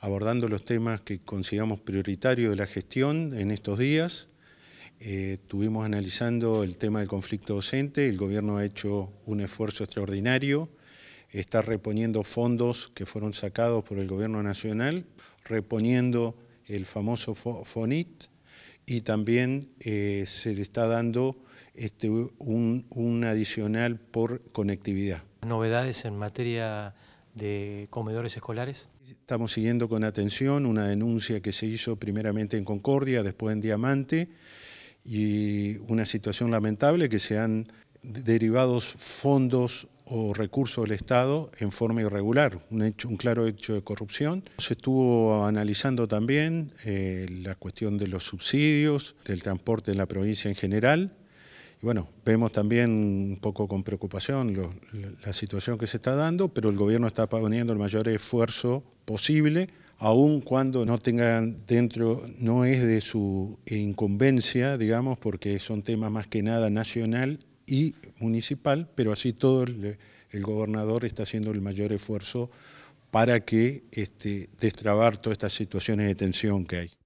abordando los temas que consideramos prioritarios de la gestión en estos días. estuvimos eh, analizando el tema del conflicto docente, el gobierno ha hecho un esfuerzo extraordinario, está reponiendo fondos que fueron sacados por el gobierno nacional, reponiendo el famoso FONIT y también eh, se le está dando este, un, un adicional por conectividad. Novedades en materia de comedores escolares? Estamos siguiendo con atención una denuncia que se hizo primeramente en Concordia, después en Diamante, y una situación lamentable que se han derivados fondos o recursos del Estado en forma irregular, un, hecho, un claro hecho de corrupción. Se estuvo analizando también eh, la cuestión de los subsidios, del transporte en la provincia en general, bueno, vemos también un poco con preocupación la situación que se está dando, pero el gobierno está poniendo el mayor esfuerzo posible, aun cuando no tenga dentro, no es de su incumbencia, digamos, porque son temas más que nada nacional y municipal, pero así todo el, gobernador está haciendo el mayor esfuerzo para que este, destrabar todas estas situaciones de tensión que hay.